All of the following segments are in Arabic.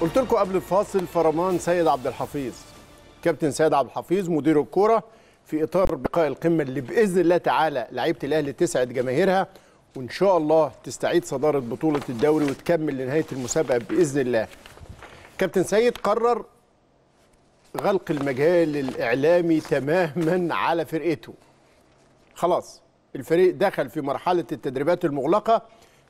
قلت لكم قبل الفاصل فرمان سيد عبد الحفيظ كابتن سيد عبد الحفيظ مدير الكوره في اطار بقاء القمه اللي باذن الله تعالى لعيبه الاهلي تسعد جماهيرها وان شاء الله تستعيد صداره بطوله الدوري وتكمل لنهايه المسابقه باذن الله. كابتن سيد قرر غلق المجال الاعلامي تماما على فرقته. خلاص الفريق دخل في مرحله التدريبات المغلقه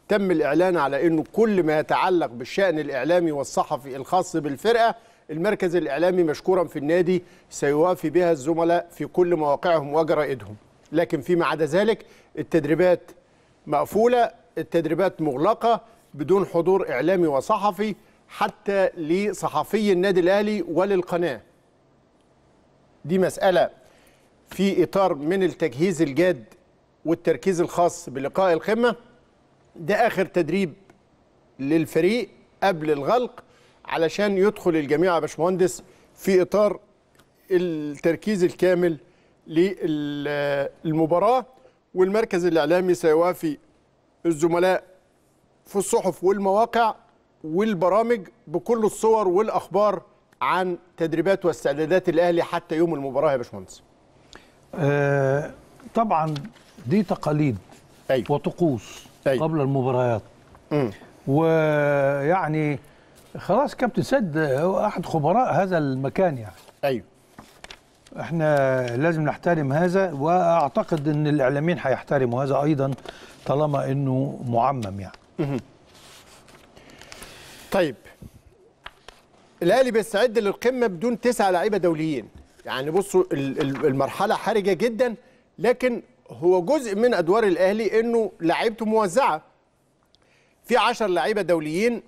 تم الإعلان على أنه كل ما يتعلق بالشأن الإعلامي والصحفي الخاص بالفرقة المركز الإعلامي مشكورا في النادي سيوافي بها الزملاء في كل مواقعهم وجرائدهم لكن فيما عدا ذلك التدريبات مقفولة التدريبات مغلقة بدون حضور إعلامي وصحفي حتى لصحفي النادي الأهلي وللقناة دي مسألة في إطار من التجهيز الجاد والتركيز الخاص بلقاء القمة ده اخر تدريب للفريق قبل الغلق علشان يدخل الجميع يا باشمهندس في اطار التركيز الكامل للمباراه والمركز الاعلامي سيوافي الزملاء في الصحف والمواقع والبرامج بكل الصور والاخبار عن تدريبات واستعدادات الاهلي حتى يوم المباراه يا باشمهندس. آه طبعا دي تقاليد أيوه. وطقوس أي. طيب. قبل المباريات ويعني خلاص كابتن سد احد خبراء هذا المكان يعني ايوه احنا لازم نحترم هذا واعتقد ان الاعلاميين هيحترموا هذا ايضا طالما انه معمم يعني مم. طيب الاهلي بيستعد للقمه بدون تسعه لعيبه دوليين يعني بصوا المرحله حرجه جدا لكن هو جزء من ادوار الاهلي انه لعيبته موزعه في 10 لعيبه دوليين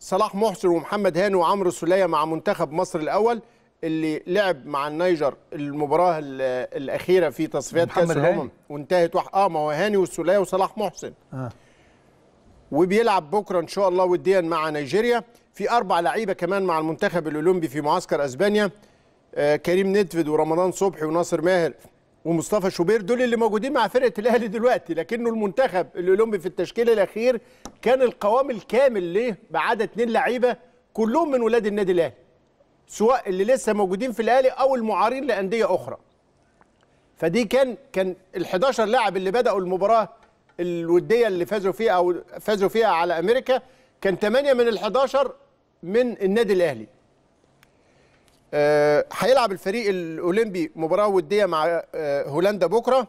صلاح محسن ومحمد هاني وعمرو السوليه مع منتخب مصر الاول اللي لعب مع النيجر المباراه الاخيره في تصفيات كاس الامم وانتهت اه ما هو هاني والسوليه وصلاح محسن آه. وبيلعب بكره ان شاء الله وديا مع نيجيريا في اربع لعيبه كمان مع المنتخب الاولمبي في معسكر اسبانيا آه كريم نيدفيد ورمضان صبحي وناصر ماهر ومصطفى شوبير دول اللي موجودين مع فرقه الاهلي دلوقتي لكنه المنتخب الاولمبي في التشكيل الاخير كان القوام الكامل ليه ما عدا اتنين لعيبه كلهم من ولاد النادي الاهلي سواء اللي لسه موجودين في الاهلي او المعارين لانديه اخرى فدي كان كان ال11 لاعب اللي بداوا المباراه الوديه اللي فازوا فيها او فازوا فيها على امريكا كان 8 من ال11 من النادي الاهلي آه، هيلعب الفريق الاولمبي مباراه وديه مع آه، هولندا بكره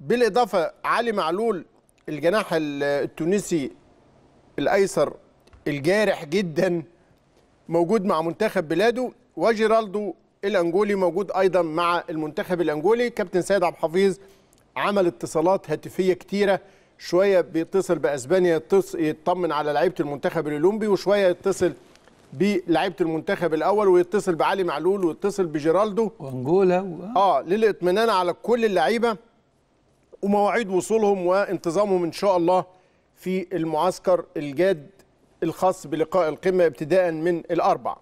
بالاضافه علي معلول الجناح التونسي الايسر الجارح جدا موجود مع منتخب بلاده وجيرالدو الانجولي موجود ايضا مع المنتخب الانجولي كابتن سيد عبد الحفيظ عمل اتصالات هاتفيه كتيره شويه بيتصل باسبانيا يطمن على لعيبه المنتخب الاولمبي وشويه يتصل بلعيبه المنتخب الاول ويتصل بعلي معلول ويتصل بجيرالدو وانجولا و... آه. اه للاطمئنان على كل اللعيبه ومواعيد وصولهم وانتظامهم ان شاء الله في المعسكر الجاد الخاص بلقاء القمه ابتداء من الاربع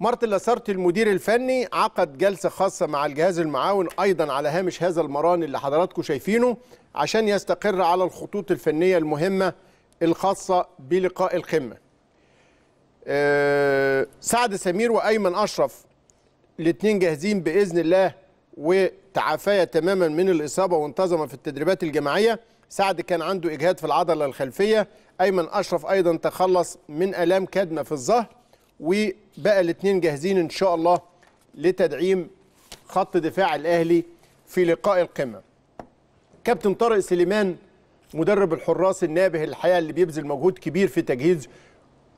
مارتن لاسارتي المدير الفني عقد جلسة خاصة مع الجهاز المعاون أيضا على هامش هذا المران اللي حضراتكم شايفينه عشان يستقر على الخطوط الفنية المهمة الخاصة بلقاء القمة آه، سعد سمير وايمن اشرف الاثنين جاهزين باذن الله وتعافيا تماما من الاصابه وانتظم في التدريبات الجماعيه سعد كان عنده اجهاد في العضله الخلفيه ايمن اشرف ايضا تخلص من الام كدمه في الظهر وبقى الاثنين جاهزين ان شاء الله لتدعيم خط دفاع الاهلي في لقاء القمه كابتن طارق سليمان مدرب الحراس النابه الحقيقه اللي بيبذل مجهود كبير في تجهيز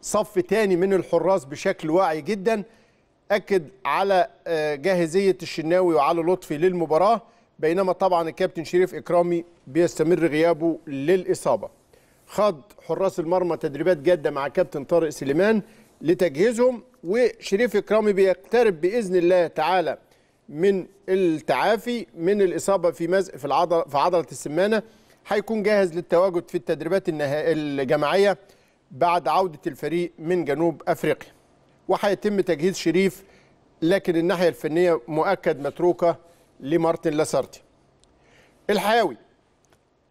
صف تاني من الحراس بشكل واعي جدا اكد على آه، جاهزيه الشناوي وعلى لطفي للمباراه بينما طبعا الكابتن شريف اكرامي بيستمر غيابه للاصابه خاض حراس المرمى تدريبات جاده مع كابتن طارق سليمان لتجهيزهم وشريف اكرامي بيقترب باذن الله تعالى من التعافي من الاصابه في مزق في العضله في عضله السمانه هيكون جاهز للتواجد في التدريبات الجماعيه بعد عودة الفريق من جنوب أفريقيا وهيتم تجهيز شريف لكن الناحية الفنية مؤكد متروكة لمارتن لاسارتي الحاوي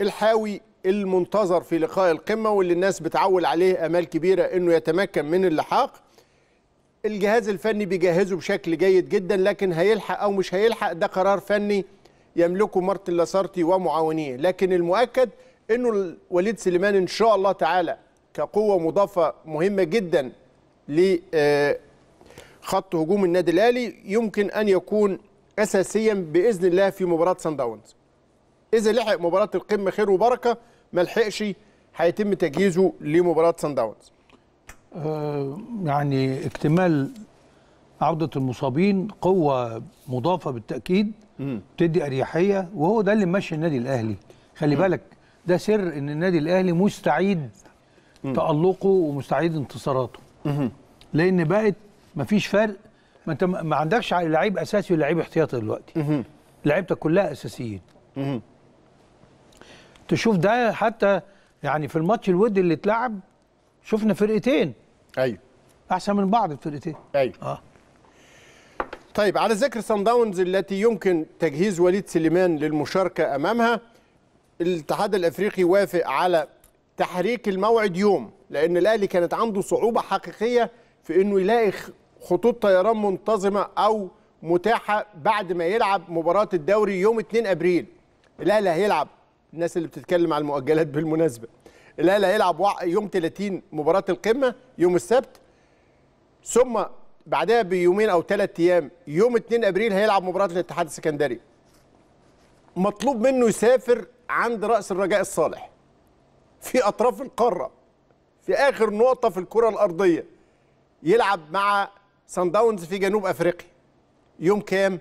الحاوي المنتظر في لقاء القمة واللي الناس بتعول عليه أمال كبيرة أنه يتمكن من اللحاق الجهاز الفني بيجهزه بشكل جيد جدا لكن هيلحق أو مش هيلحق ده قرار فني يملكه مارتن لاسارتي ومعاونيه لكن المؤكد أنه وليد سليمان إن شاء الله تعالى كقوه مضافه مهمه جدا لخط آه، هجوم النادي الاهلي يمكن ان يكون اساسيا باذن الله في مباراه سان داونز اذا لحق مباراه القمه خير وبركه ما لحقش هيتم تجهيزه لمباراه سان داونز آه، يعني اكتمال عودة المصابين قوة مضافة بالتأكيد بتدي أريحية وهو ده اللي ماشي النادي الأهلي خلي م. بالك ده سر إن النادي الأهلي مستعيد تألقه ومستعيد انتصاراته لأن بقت مفيش فرق ما انت ما عندكش لعيب اساسي ولا لعيب احتياطي دلوقتي لعيبتك كلها اساسيين تشوف ده حتى يعني في الماتش الودي اللي اتلعب شفنا فرقتين ايوه احسن من بعض الفرقتين ايوه اه طيب على ذكر سان داونز التي يمكن تجهيز وليد سليمان للمشاركه امامها الاتحاد الافريقي وافق على تحريك الموعد يوم لان الاهلي كانت عنده صعوبه حقيقيه في انه يلاقي خطوط طيران منتظمه او متاحه بعد ما يلعب مباراه الدوري يوم 2 ابريل الاهلي هيلعب الناس اللي بتتكلم على المؤجلات بالمناسبه الاهلي هيلعب يوم 30 مباراه القمه يوم السبت ثم بعدها بيومين او ثلاث ايام يوم 2 ابريل هيلعب مباراه الاتحاد السكندري مطلوب منه يسافر عند راس الرجاء الصالح في اطراف القاره في اخر نقطه في الكره الارضيه يلعب مع سان داونز في جنوب افريقيا يوم كام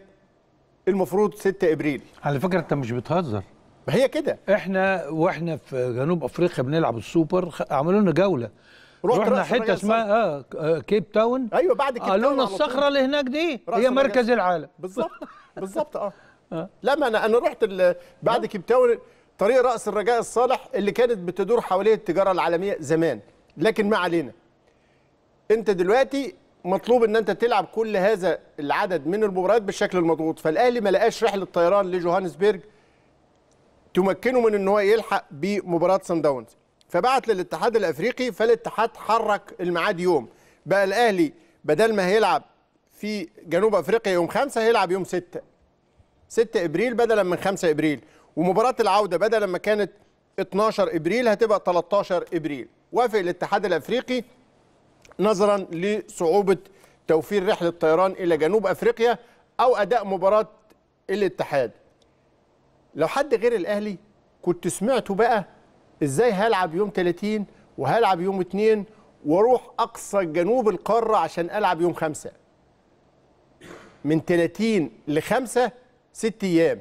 المفروض 6 ابريل على فكره انت مش بتهزر ما هي كده احنا واحنا في جنوب افريقيا بنلعب السوبر عملوا لنا جوله رحنا حته اسمها اه كيب تاون آه، ايوه بعد كيب تاون قالوا لنا الصخره اللي هناك دي هي مركز العالم بالظبط بالظبط آه. اه لا ما انا انا رحت بعد كيب تاون طريق راس الرجاء الصالح اللي كانت بتدور حواليه التجاره العالميه زمان لكن ما علينا انت دلوقتي مطلوب ان انت تلعب كل هذا العدد من المباريات بالشكل المضغوط فالاهلي ما لقاش رحله طيران لجوهانسبرج تمكنه من ان هو يلحق بمباراه سان داونز فبعت للاتحاد الافريقي فالاتحاد حرك الميعاد يوم بقى الاهلي بدل ما هيلعب في جنوب افريقيا يوم خمسة هيلعب يوم ستة 6 ابريل بدلا من 5 ابريل ومباراه العوده بدل ما كانت 12 ابريل هتبقى 13 ابريل وافق الاتحاد الافريقي نظرا لصعوبه توفير رحله طيران الى جنوب افريقيا او اداء مباراه الاتحاد لو حد غير الاهلي كنت سمعته بقى ازاي هلعب يوم 30 وهلعب يوم 2 واروح اقصى جنوب القاره عشان العب يوم 5 من 30 ل 5 ست ايام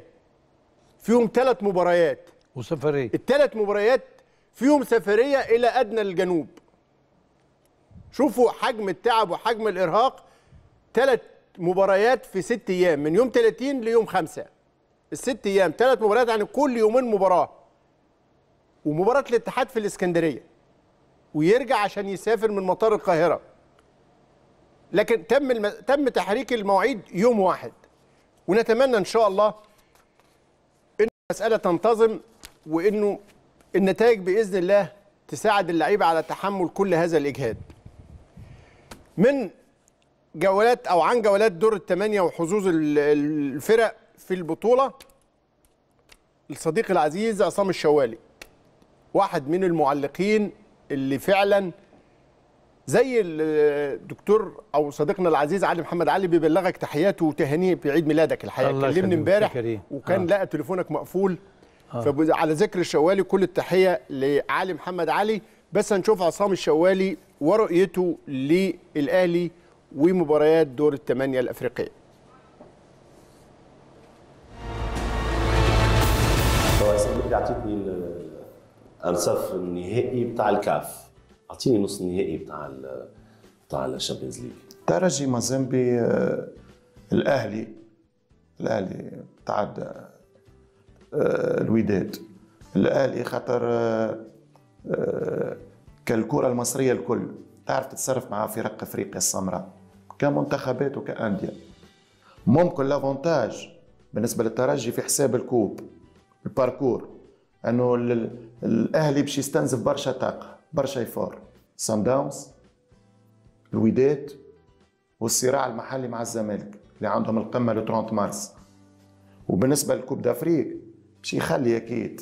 فيهم ثلاث مباريات وسفريه الثلاث مباريات فيهم سفريه الى ادنى الجنوب شوفوا حجم التعب وحجم الارهاق ثلاث مباريات في ست ايام من يوم 30 ليوم 5 الست ايام ثلاث مباريات يعني كل يومين مباراه ومباراه الاتحاد في الاسكندريه ويرجع عشان يسافر من مطار القاهره لكن تم الم... تم تحريك المواعيد يوم واحد ونتمنى ان شاء الله مسألة تنتظم وإنه النتائج بإذن الله تساعد اللعيبة على تحمل كل هذا الإجهاد من جولات أو عن جولات دور الثمانية وحظوظ الفرق في البطولة الصديق العزيز عصام الشوالي واحد من المعلقين اللي فعلا زي الدكتور او صديقنا العزيز علي محمد علي بيبلغك تحياته وتهانيه بعيد ميلادك الحقيقه كلمني امبارح وكان آه. لقى تليفونك مقفول آه. فعلى ذكر الشوالي كل التحيه لعلي محمد علي بس هنشوف عصام الشوالي ورؤيته للاهلي ومباريات دور الثمانيه الافريقيه هو يعطيكني الانصاف النهائي بتاع الكاف اعطيني نص النهائي بتاع بتاع الشامبيونز ليج ترجي مازيمبي آه، الاهلي الاهلي تعدى آه، آه، الوداد الاهلي خاطر كالكره المصريه الكل تعرف تتصرف مع فرق افريقيا السمراء كمنتخبات وكانديه ممكن لافونتاج بالنسبه للترجي في حساب الكوب الباركور انه الاهلي باش يستنزف برشا طاقه برشا يفار سان داونز الوداد والصراع المحلي مع الزمالك اللي عندهم القمه لو 30 مارس وبالنسبه للكوب دافريك باش يخلي اكيد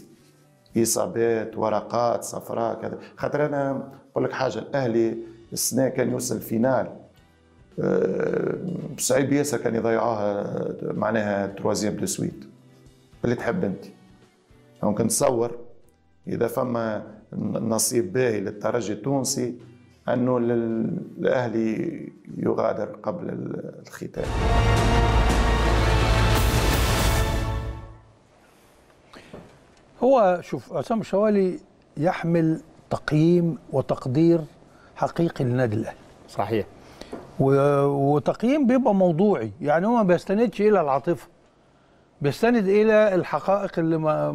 اصابات ورقات صفراء كذا خاطر انا نقول لك حاجه الاهلي السنه كان يوصل فينال أه صعيب ياسر كان يضيعوها معناها تروازيام دو سويت اللي تحب انت دونك نتصور اذا فما نصيب باهي للترجي التونسي انه الاهلي يغادر قبل الختام هو شوف عصام الشوالي يحمل تقييم وتقدير حقيقي للنادي الاهلي صحيح وتقييم بيبقى موضوعي يعني هو ما بيستندش الى العاطفه بيستند الى الحقائق اللي ما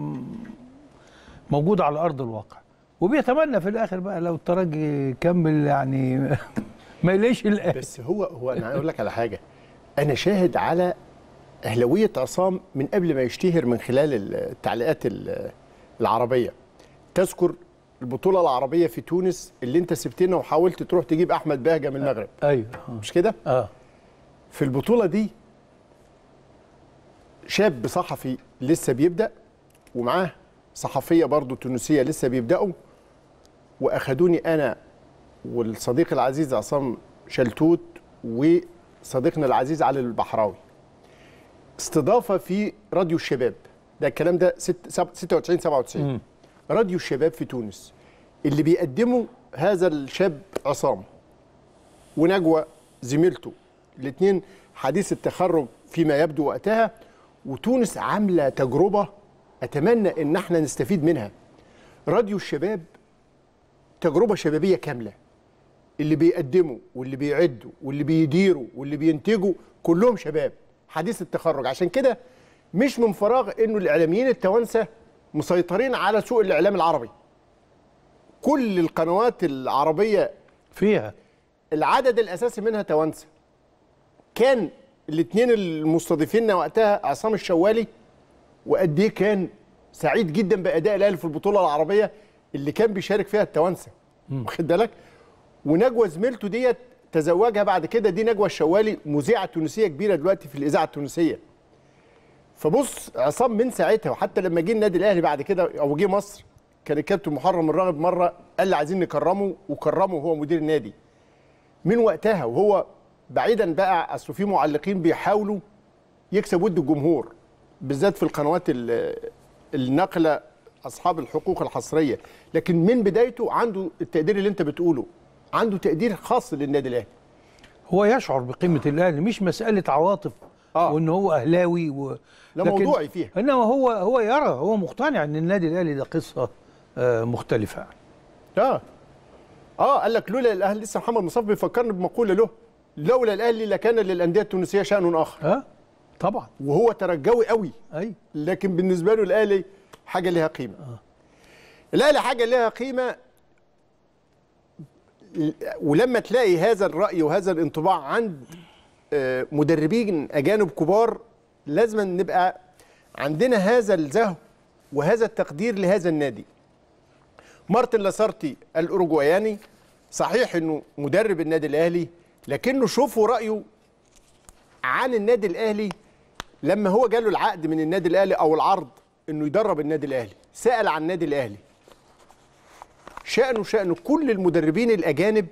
موجود على ارض الواقع وبيتمنى في الاخر بقى لو الترجي كمل يعني ما يليش الاهلي بس هو هو انا اقول لك على حاجه انا شاهد على اهلاويه عصام من قبل ما يشتهر من خلال التعليقات العربيه تذكر البطوله العربيه في تونس اللي انت سبتنا وحاولت تروح تجيب احمد بهجه من المغرب ايوه مش كده اه في البطوله دي شاب صحفي لسه بيبدا ومعاه صحفيه برضو تونسيه لسه بيبداوا واخدوني انا والصديق العزيز عصام شلتوت وصديقنا العزيز علي البحراوي استضافه في راديو الشباب ده الكلام ده 96 97 راديو الشباب في تونس اللي بيقدمه هذا الشاب عصام ونجوى زميلته الاثنين حديث التخرج فيما يبدو وقتها وتونس عامله تجربه اتمنى ان احنا نستفيد منها راديو الشباب تجربه شبابيه كامله اللي بيقدموا واللي بيعدوا واللي بيديروا واللي بينتجوا كلهم شباب حديث التخرج عشان كده مش من فراغ انه الاعلاميين التوانسه مسيطرين على سوق الاعلام العربي كل القنوات العربيه فيها العدد الاساسي منها توانسه كان الاثنين المستضيفين وقتها عصام الشوالي وقد ايه كان سعيد جدا باداء الاهلي في البطوله العربيه اللي كان بيشارك فيها التوانسه واخد بالك ونجوى زميلته ديت تزوجها بعد كده دي نجوى الشوالي مذيعه تونسيه كبيره دلوقتي في الاذاعه التونسيه فبص عصام من ساعتها وحتى لما جه النادي الاهلي بعد كده او جه مصر كان الكابتن محرم الراغب مره قال لي عايزين نكرمه وكرمه وهو مدير النادي من وقتها وهو بعيدا بقى اصل في معلقين بيحاولوا يكسب ود الجمهور بالذات في القنوات الناقله اصحاب الحقوق الحصريه لكن من بدايته عنده التقدير اللي انت بتقوله عنده تقدير خاص للنادي الاهلي هو يشعر بقيمه الاهلي مش مساله عواطف آه. وان هو اهلاوي و... لا موضوعي فيها انما هو هو يرى هو مقتنع ان النادي الاهلي ده قصه آه مختلفه اه اه قال لك لولا الاهلي لسه محمد مصطفى بيفكرني بمقوله له لولا الاهلي لكان للانديه التونسيه شان اخر آه؟ طبعا وهو ترجوي قوي اي لكن بالنسبه له الاهلي حاجه ليها قيمه آه. الاهلي حاجه ليها قيمه ولما تلاقي هذا الراي وهذا الانطباع عند آه، مدربين اجانب كبار لازم نبقى عندنا هذا الزهو وهذا التقدير لهذا النادي مارتن لاسارتي الاوروجواياني صحيح انه مدرب النادي الاهلي لكنه شوفوا رايه عن النادي الاهلي لما هو جاله العقد من النادي الاهلي او العرض انه يدرب النادي الاهلي سال عن النادي الاهلي شانه شان كل المدربين الاجانب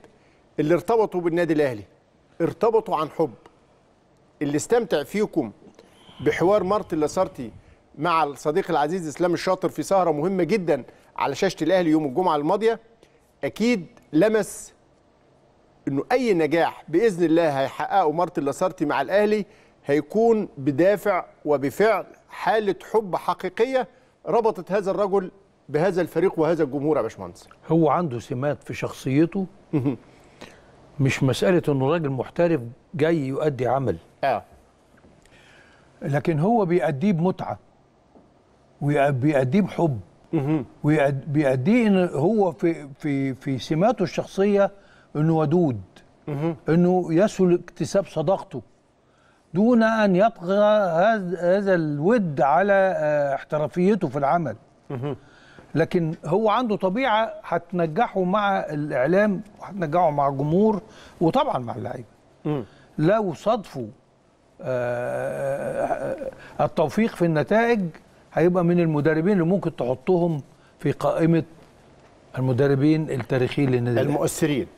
اللي ارتبطوا بالنادي الاهلي ارتبطوا عن حب اللي استمتع فيكم بحوار مارتن لاسارتي مع الصديق العزيز اسلام الشاطر في سهره مهمه جدا على شاشه الاهلي يوم الجمعه الماضيه اكيد لمس انه اي نجاح باذن الله هيحققه مارتن لاسارتي مع الاهلي هيكون بدافع وبفعل حالة حب حقيقية ربطت هذا الرجل بهذا الفريق وهذا الجمهور يا باشمهندس هو عنده سمات في شخصيته مش مسألة إنه راجل محترف جاي يؤدي عمل آه. لكن هو بيأديه بمتعة وبيأديه بحب وبيأديه إن هو في في في سماته الشخصية إنه ودود إنه يسهل اكتساب صداقته دون أن يطغى هذا الود على آه، احترافيته في العمل لكن هو عنده طبيعة هتنجحه مع الإعلام وهتنجحه مع الجمهور وطبعا مع اللعيبة لو صادفوا آه، التوفيق في النتائج هيبقى من المدربين اللي ممكن تحطهم في قائمة المدربين التاريخيين للنادي المؤثرين